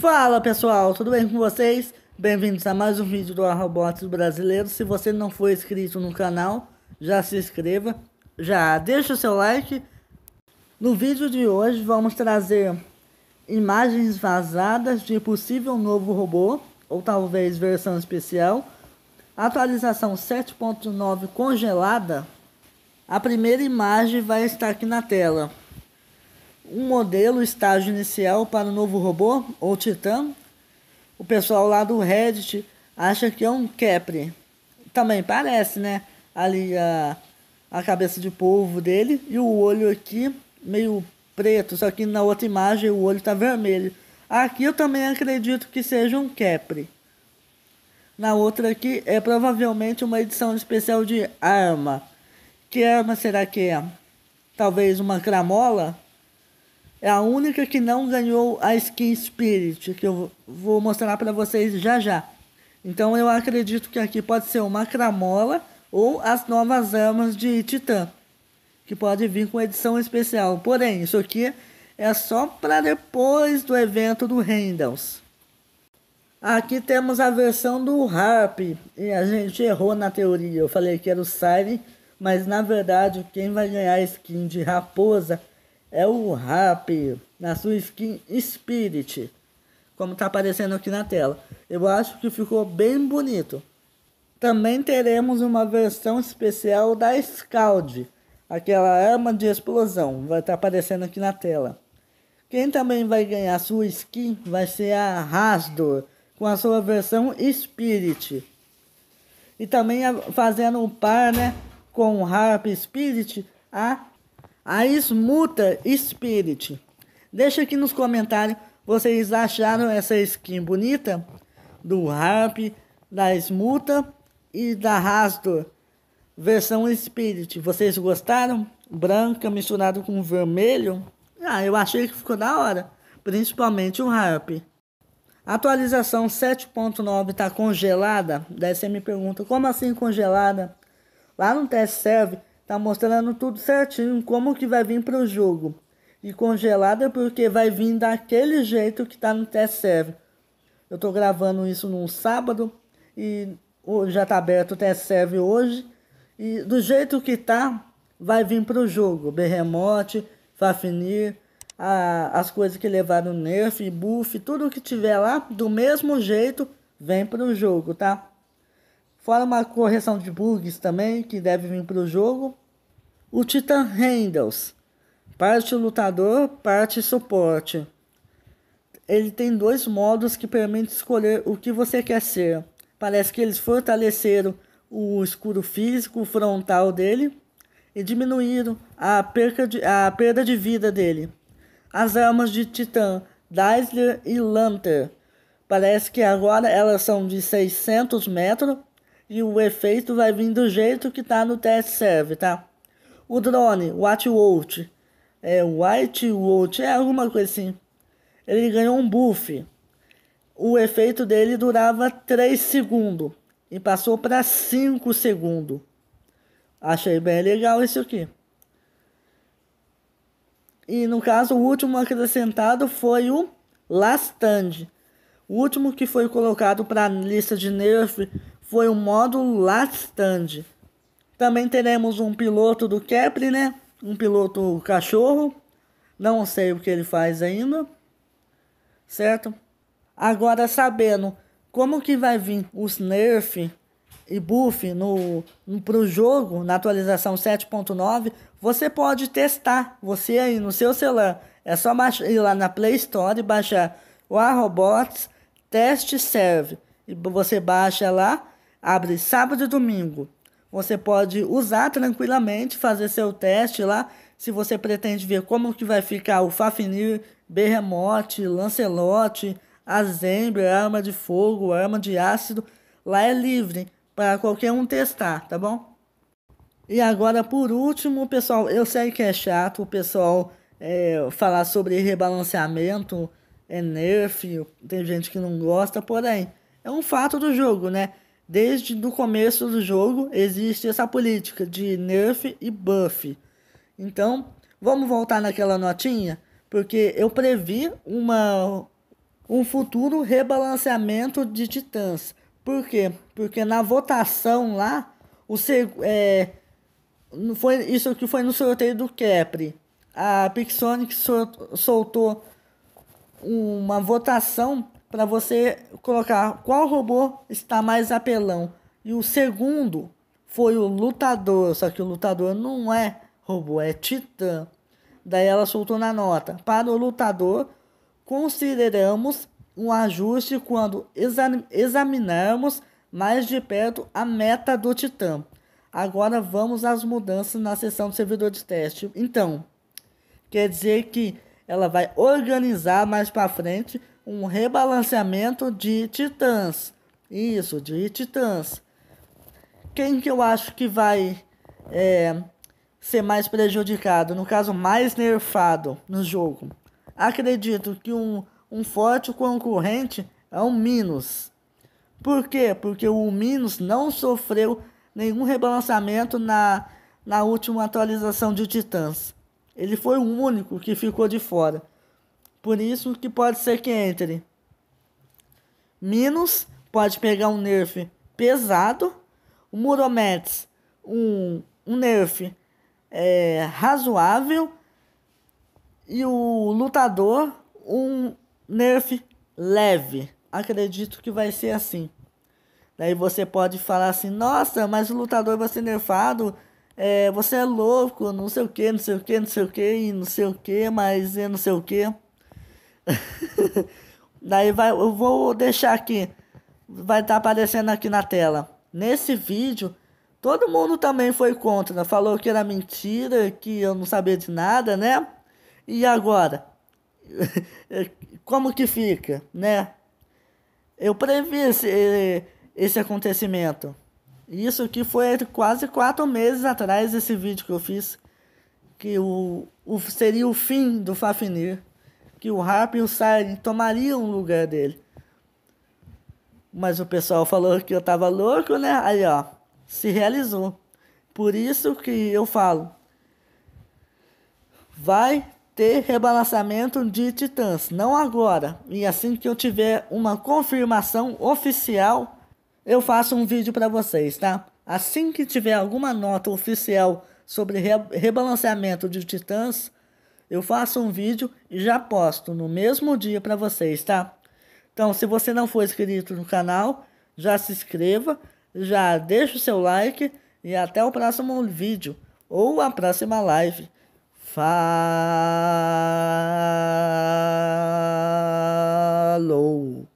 Fala pessoal, tudo bem com vocês? Bem-vindos a mais um vídeo do Arrobots Brasileiro. Se você não for inscrito no canal, já se inscreva, já deixa o seu like. No vídeo de hoje vamos trazer imagens vazadas de possível novo robô, ou talvez versão especial, atualização 7.9 congelada. A primeira imagem vai estar aqui na tela um modelo estágio inicial para o novo robô ou Titã. O pessoal lá do Reddit acha que é um Capri. Também parece, né? Ali a, a cabeça de polvo dele e o olho aqui meio preto, só que na outra imagem o olho está vermelho. Aqui eu também acredito que seja um Capri. Na outra aqui é provavelmente uma edição especial de arma. Que arma será que é? Talvez uma cramola? É a única que não ganhou a Skin Spirit, que eu vou mostrar para vocês já já. Então eu acredito que aqui pode ser uma cramola ou as novas armas de Titã, que pode vir com edição especial. Porém, isso aqui é só para depois do evento do Rendals. Aqui temos a versão do Harp, e a gente errou na teoria. Eu falei que era o Siren, mas na verdade quem vai ganhar a skin de raposa é o rap na sua skin Spirit, como está aparecendo aqui na tela. Eu acho que ficou bem bonito. Também teremos uma versão especial da Scald, aquela arma de explosão, vai estar tá aparecendo aqui na tela. Quem também vai ganhar sua skin vai ser a Rasdor, com a sua versão Spirit. E também fazendo um par né, com Harp Spirit, a a Smuta Spirit. Deixa aqui nos comentários vocês acharam essa skin bonita do Harp, da Smuta e da Rastor versão Spirit. Vocês gostaram? Branca misturado com vermelho? Ah, eu achei que ficou da hora, principalmente o Harp. Atualização 7.9 está congelada? Daí você me pergunta, como assim congelada? Lá no test serve Tá mostrando tudo certinho como que vai vir pro jogo. E congelada porque vai vir daquele jeito que tá no test serve Eu tô gravando isso num sábado e já tá aberto o test serve hoje. E do jeito que tá, vai vir pro jogo. Berremote, Fafnir, a, as coisas que levaram nerf, buff, tudo que tiver lá, do mesmo jeito, vem para o jogo, tá? Fora uma correção de bugs também, que deve vir para o jogo. O Titan Handles, parte lutador, parte suporte. Ele tem dois modos que permite escolher o que você quer ser. Parece que eles fortaleceram o escuro físico frontal dele e diminuíram a, de, a perda de vida dele. As armas de Titã, Dazzler e Lanter. Parece que agora elas são de 600 metros e o efeito vai vir do jeito que está no test serve, tá? O drone, White Wolf. É, White Wolf, é alguma coisa assim. Ele ganhou um buff. O efeito dele durava 3 segundos e passou para 5 segundos. Achei bem legal isso aqui. E no caso, o último acrescentado foi o Lastand. O último que foi colocado para a lista de nerf foi o Last Lastand. Também teremos um piloto do Kepler, né? Um piloto cachorro. Não sei o que ele faz ainda. Certo? Agora sabendo como que vai vir os nerf e buff no, no pro jogo na atualização 7.9, você pode testar você aí no seu celular. É só baixar, ir lá na Play Store e baixar o Arrobots Test Serve. E você baixa lá, abre sábado e domingo. Você pode usar tranquilamente, fazer seu teste lá, se você pretende ver como que vai ficar o Fafnir, Berremote, Lancelote, Zembra, Arma de Fogo, Arma de Ácido. Lá é livre para qualquer um testar, tá bom? E agora, por último, pessoal, eu sei que é chato o pessoal é, falar sobre rebalanceamento, é nerf, tem gente que não gosta, porém, é um fato do jogo, né? Desde o começo do jogo existe essa política de nerf e buff. Então, vamos voltar naquela notinha, porque eu previ uma um futuro rebalanceamento de titãs. Por quê? Porque na votação lá, o é, foi isso que foi no sorteio do Capri. A Pixonic soltou uma votação para você colocar qual robô está mais apelão. E o segundo foi o lutador, só que o lutador não é robô, é titã. Daí ela soltou na nota. Para o lutador, consideramos um ajuste quando examinarmos mais de perto a meta do Titã. Agora vamos às mudanças na seção do servidor de teste. Então, quer dizer que ela vai organizar mais para frente um rebalanceamento de Titãs. Isso, de Titãs. Quem que eu acho que vai é, ser mais prejudicado? No caso, mais nerfado no jogo. Acredito que um, um forte concorrente é o Minos. Por quê? Porque o Minos não sofreu nenhum rebalanceamento na, na última atualização de Titãs. Ele foi o único que ficou de fora. Por isso que pode ser que entre. Minus pode pegar um nerf pesado. O Muromets, um, um nerf é, razoável. E o Lutador, um nerf leve. Acredito que vai ser assim. Daí você pode falar assim: nossa, mas o lutador vai ser nerfado. É, você é louco, não sei o que, não sei o que, não sei o que, e não sei o que, mas é não sei o que. Daí vai, eu vou deixar aqui, vai estar tá aparecendo aqui na tela. Nesse vídeo, todo mundo também foi contra, né? falou que era mentira, que eu não sabia de nada, né? E agora? Como que fica, né? Eu previ esse, esse acontecimento. Isso que foi quase quatro meses atrás, esse vídeo que eu fiz, que o, o, seria o fim do Fafnir que o Rap e o Siren tomariam o lugar dele. Mas o pessoal falou que eu tava louco, né? Aí, ó, se realizou. Por isso que eu falo. Vai ter rebalançamento de Titãs, não agora. E assim que eu tiver uma confirmação oficial, eu faço um vídeo para vocês, tá? Assim que tiver alguma nota oficial sobre re rebalanceamento de Titãs, eu faço um vídeo e já posto no mesmo dia para vocês, tá? Então, se você não for inscrito no canal, já se inscreva, já deixa o seu like e até o próximo vídeo ou a próxima live. Falou!